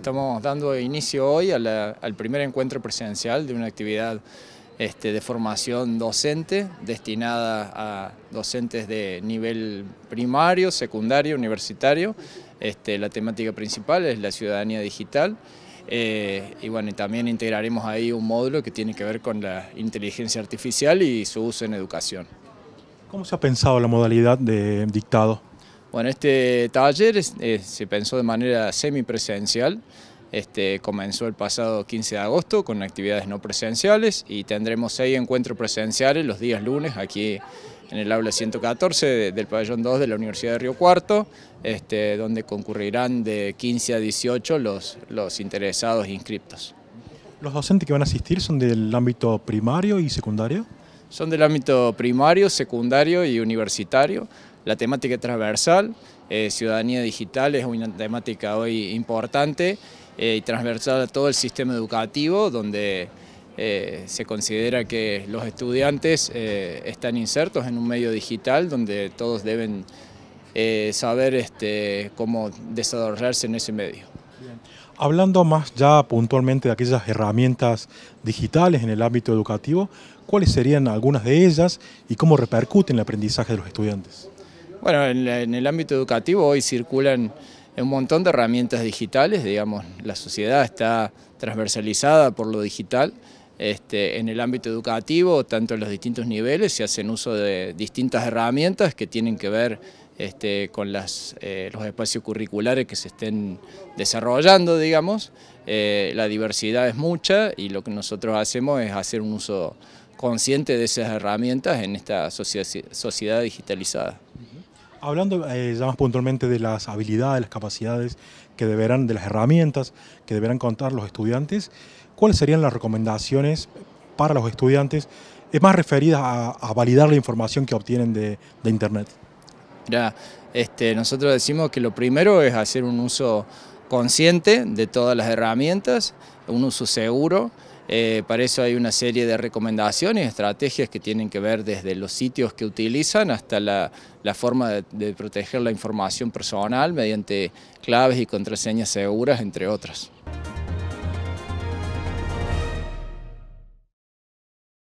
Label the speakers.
Speaker 1: Estamos dando inicio hoy al primer encuentro presencial de una actividad este, de formación docente destinada a docentes de nivel primario, secundario, universitario. Este, la temática principal es la ciudadanía digital. Eh, y bueno, también integraremos ahí un módulo que tiene que ver con la inteligencia artificial y su uso en educación.
Speaker 2: ¿Cómo se ha pensado la modalidad de dictado?
Speaker 1: Bueno, este taller se pensó de manera semipresencial. Este, comenzó el pasado 15 de agosto con actividades no presenciales y tendremos seis encuentros presenciales los días lunes aquí en el aula 114 del pabellón 2 de la Universidad de Río Cuarto, este, donde concurrirán de 15 a 18 los, los interesados inscriptos.
Speaker 2: ¿Los docentes que van a asistir son del ámbito primario y secundario?
Speaker 1: Son del ámbito primario, secundario y universitario. La temática transversal, eh, ciudadanía digital es una temática hoy importante eh, y transversal a todo el sistema educativo, donde eh, se considera que los estudiantes están insertos en un medio digital donde todos deben saber este, cómo desarrollarse en ese medio.
Speaker 2: Hablando más ya puntualmente de aquellas herramientas digitales en el ámbito educativo, ¿cuáles serían algunas de ellas y cómo repercuten el aprendizaje de los estudiantes?
Speaker 1: Bueno, en, el ámbito educativo hoy circulan un montón de herramientas digitales, digamos, la sociedad está transversalizada por lo digital, este, en el ámbito educativo, tanto en los distintos niveles, se hacen uso de distintas herramientas que tienen que ver este, con eh, los espacios curriculares que se estén desarrollando, digamos. Eh, la diversidad es mucha y lo que nosotros hacemos es hacer un uso consciente de esas herramientas en esta sociedad digitalizada.
Speaker 2: Hablando eh, ya más puntualmente de las habilidades, las capacidades que deberán, de las herramientas que deberán contar los estudiantes, ¿cuáles serían las recomendaciones para los estudiantes es más referidas a, validar la información que obtienen de, Internet?
Speaker 1: Ya, este, nosotros decimos que lo primero es hacer un uso consciente de todas las herramientas, un uso seguro, eh, para eso hay una serie de recomendaciones, y estrategias que tienen que ver desde los sitios que utilizan hasta la, forma de proteger la información personal mediante claves y contraseñas seguras, entre otras.